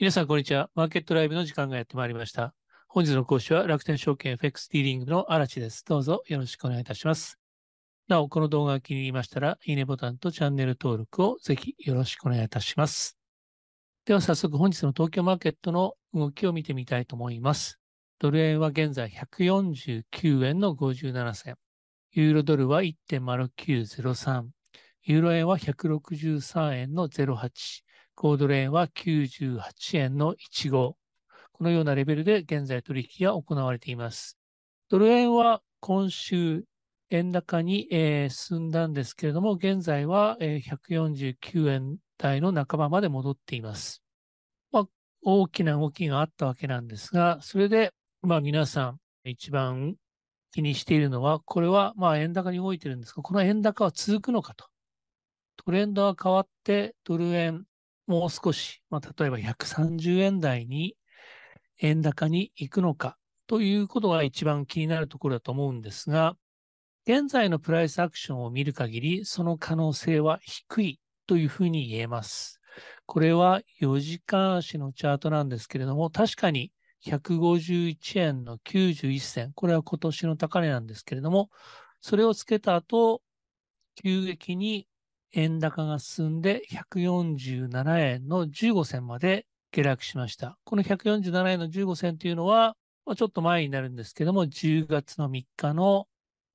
皆さん、こんにちは。マーケットライブの時間がやってまいりました。本日の講師は楽天証券 FX ディーリングの荒地です。どうぞよろしくお願いいたします。なお、この動画が気に入りましたら、いいねボタンとチャンネル登録をぜひよろしくお願いいたします。では早速本日の東京マーケットの動きを見てみたいと思います。ドル円は現在149円の57銭。ユーロドルは1.0903。ユーロ円は163円の08。ゴールドレーンは98円の15。このようなレベルで現在取引が行われています。ドル円は今週円高に、え進んだんですけれども、現在は、え149円台の半ばまで戻っています。まあ、大きな動きがあったわけなんですが、それで、まあ、皆さん一番気にしているのは、これはまあ円高に動いてるんですが、この円高は続くのかと。トレンドは変わってドル円もう少し、まあ、例えば130円台に円高に行くのかということが一番気になるところだと思うんですが、現在のプライスアクションを見る限り、その可能性は低いというふうに言えます。これは4時間足のチャートなんですけれども、確かに151円の91銭、これは今年の高値なんですけれども、それをつけた後、急激に円高が進んで147円の15銭まで下落しました。この147円の15銭というのは、まあ、ちょっと前になるんですけども、10月の3日の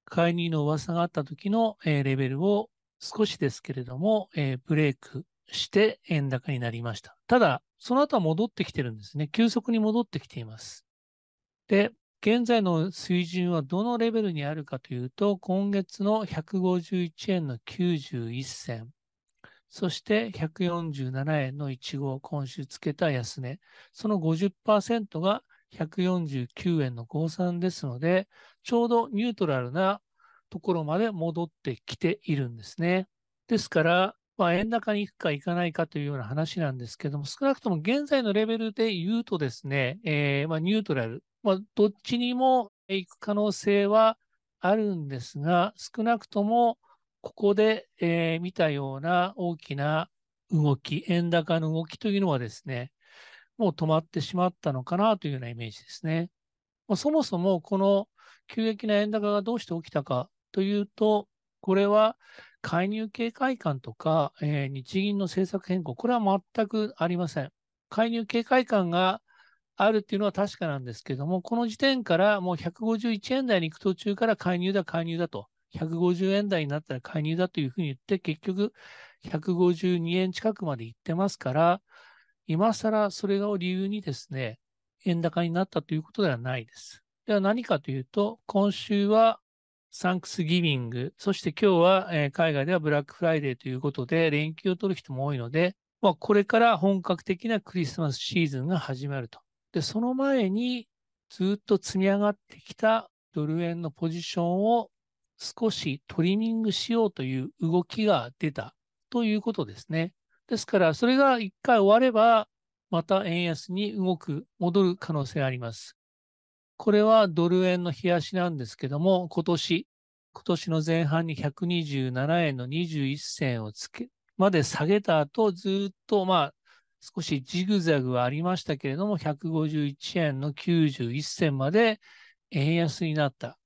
介入の噂があった時の、えー、レベルを少しですけれども、えー、ブレイクして円高になりました。ただ、その後は戻ってきてるんですね。急速に戻ってきています。で、現在の水準はどのレベルにあるかというと、今月の151円の91銭、そして147円の1号、今週つけた安値、その50%が149円の5算ですので、ちょうどニュートラルなところまで戻ってきているんですね。ですから、まあ、円高に行くか行かないかというような話なんですけども、少なくとも現在のレベルで言うとですね、えー、まあ、ニュートラル、まあ、どっちにも行く可能性はあるんですが、少なくともここで、えー、見たような大きな動き、円高の動きというのはですね、もう止まってしまったのかなというようなイメージですね。まあ、そもそもこの急激な円高がどうして起きたかというと、これは介入警戒感とか、えー、日銀の政策変更、これは全くありません。介入警戒感があるっていうのは確かなんですけども、この時点からもう151円台に行く途中から介入だ、介入だと、150円台になったら介入だというふうに言って、結局152円近くまで行ってますから、今更それを理由にですね、円高になったということではないです。では何かというと、今週はサンクスギビング、そして今日は、えー、海外ではブラックフライデーということで、連休を取る人も多いので、まあ、これから本格的なクリスマスシーズンが始まると。で、その前にずっと積み上がってきたドル円のポジションを少しトリミングしようという動きが出たということですね。ですから、それが1回終われば、また円安に動く、戻る可能性があります。これはドル円の冷やしなんですけども、今年、今年の前半に127円の21銭をつけ、まで下げた後、ずっとまあ少しジグザグはありましたけれども、151円の91銭まで円安になった。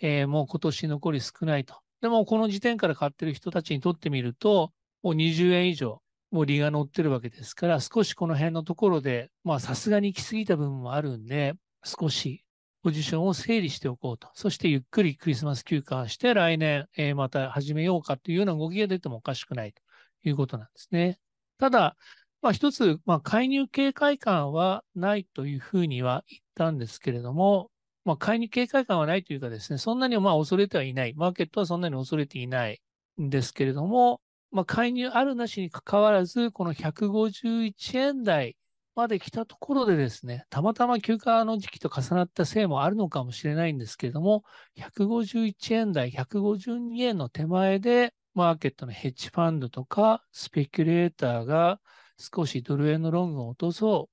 えー、もう今年残り少ないと。でも、この時点から買ってる人たちにとってみると、もう20円以上、もう利が乗ってるわけですから、少しこの辺のところで、まあさすがに行き過ぎた部分もあるんで、少しポジションを整理しておこうと。そしてゆっくりクリスマス休暇して来年、えー、また始めようかというような動きが出てもおかしくないということなんですね。ただ、まあ、一つ、まあ、介入警戒感はないというふうには言ったんですけれども、まあ、介入警戒感はないというかですね、そんなにまあ恐れてはいない。マーケットはそんなに恐れていないんですけれども、まあ、介入あるなしにかかわらず、この151円台まで来たところでですね、たまたま休暇の時期と重なったせいもあるのかもしれないんですけれども、151円台、152円の手前で、マーケットのヘッジファンドとか、スペキュレーターが、少しドル円のロングを落とそう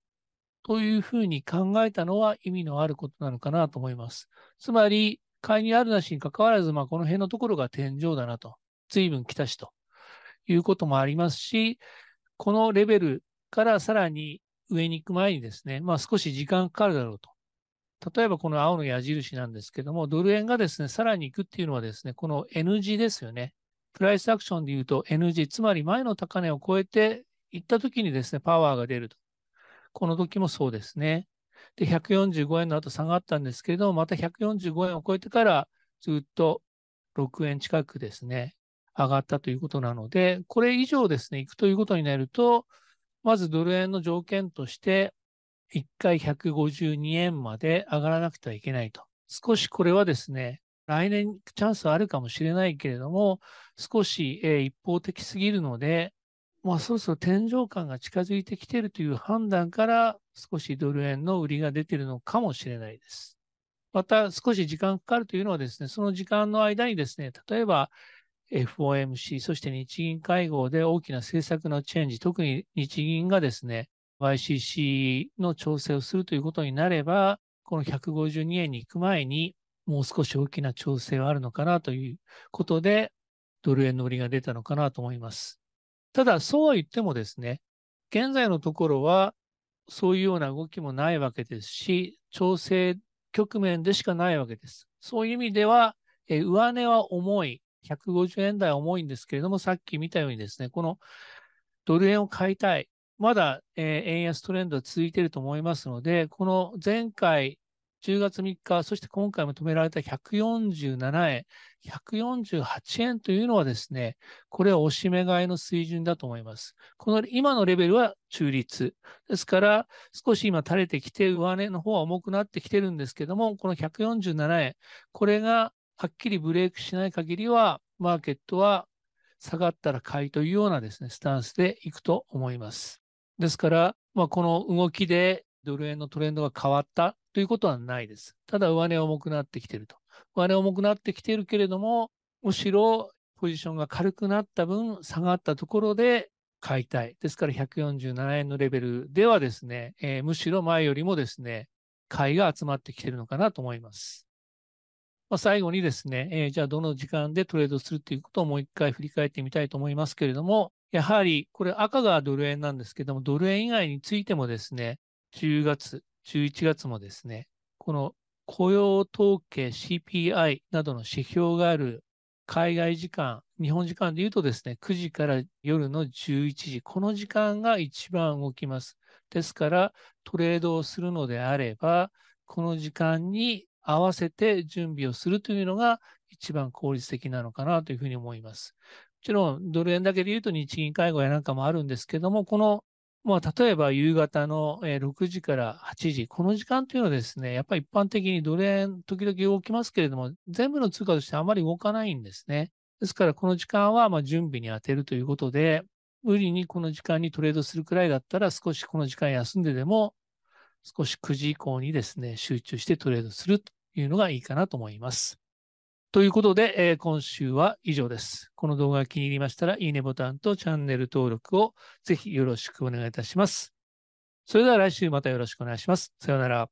というふうに考えたのは意味のあることなのかなと思います。つまり、買いにあるなしに関わらず、まあ、この辺のところが天井だなと、随分来たしということもありますし、このレベルからさらに上に行く前にですね、まあ、少し時間かかるだろうと。例えばこの青の矢印なんですけども、ドル円がですね、さらに行くっていうのはですね、この N g ですよね。プライスアクションで言うと N g つまり前の高値を超えて行った時にですね、パワーが出ると。この時もそうですね。で、145円の後下がったんですけれども、また145円を超えてからずっと6円近くですね、上がったということなので、これ以上ですね、行くということになると、まずドル円の条件として、1回152円まで上がらなくてはいけないと。少しこれはですね、来年チャンスはあるかもしれないけれども、少し、えー、一方的すぎるので、まあ、そろそろ天井感が近づいてきているという判断から、少しドル円の売りが出ているのかもしれないです。また、少し時間かかるというのはですね、その時間の間にですね、例えば FOMC、そして日銀会合で大きな政策のチェンジ、特に日銀がですね、YCC の調整をするということになれば、この152円に行く前に、もう少し大きな調整はあるのかなということで、ドル円の売りが出たのかなと思います。ただ、そうは言ってもですね、現在のところは、そういうような動きもないわけですし、調整局面でしかないわけです。そういう意味では、え上値は重い、150円台重いんですけれども、さっき見たようにですね、このドル円を買いたい、まだ、え円安トレンドは続いていると思いますので、この前回10月3日、そして今回も止められた147円、148円というのはですね、これは押しめ買いの水準だと思います。この今のレベルは中立。ですから、少し今垂れてきて、上値の方は重くなってきてるんですけども、この147円、これがはっきりブレイクしない限りは、マーケットは下がったら買いというようなですね、スタンスでいくと思います。ですから、まあ、この動きでドル円のトレンドが変わったということはないです。ただ上値重くなってきていると。上値重くなってきているけれども、むしろポジションが軽くなった分、下がったところで買いたい。ですから147円のレベルではですね、えー、むしろ前よりもですね、買いが集まってきているのかなと思います。まあ、最後にですね、えー、じゃあどの時間でトレードするということをもう一回振り返ってみたいと思いますけれども、やはりこれ赤がドル円なんですけども、ドル円以外についてもですね、10月、11月もですね、この雇用統計 CPI などの指標がある海外時間、日本時間でいうとですね、9時から夜の11時、この時間が一番動きます。ですから、トレードをするのであれば、この時間に合わせて準備をするというのが一番効率的なのかなというふうに思います。もちろん、ドル円だけで言うと日銀会合やなんかもあるんですけども、このまあ、例えば夕方の6時から8時、この時間というのはですね、やっぱり一般的にドル円、時々動きますけれども、全部の通貨としてあまり動かないんですね。ですから、この時間はま準備に充てるということで、無理にこの時間にトレードするくらいだったら、少しこの時間休んででも、少し9時以降にですね、集中してトレードするというのがいいかなと思います。ということで、えー、今週は以上です。この動画が気に入りましたら、いいねボタンとチャンネル登録をぜひよろしくお願いいたします。それでは来週またよろしくお願いします。さようなら。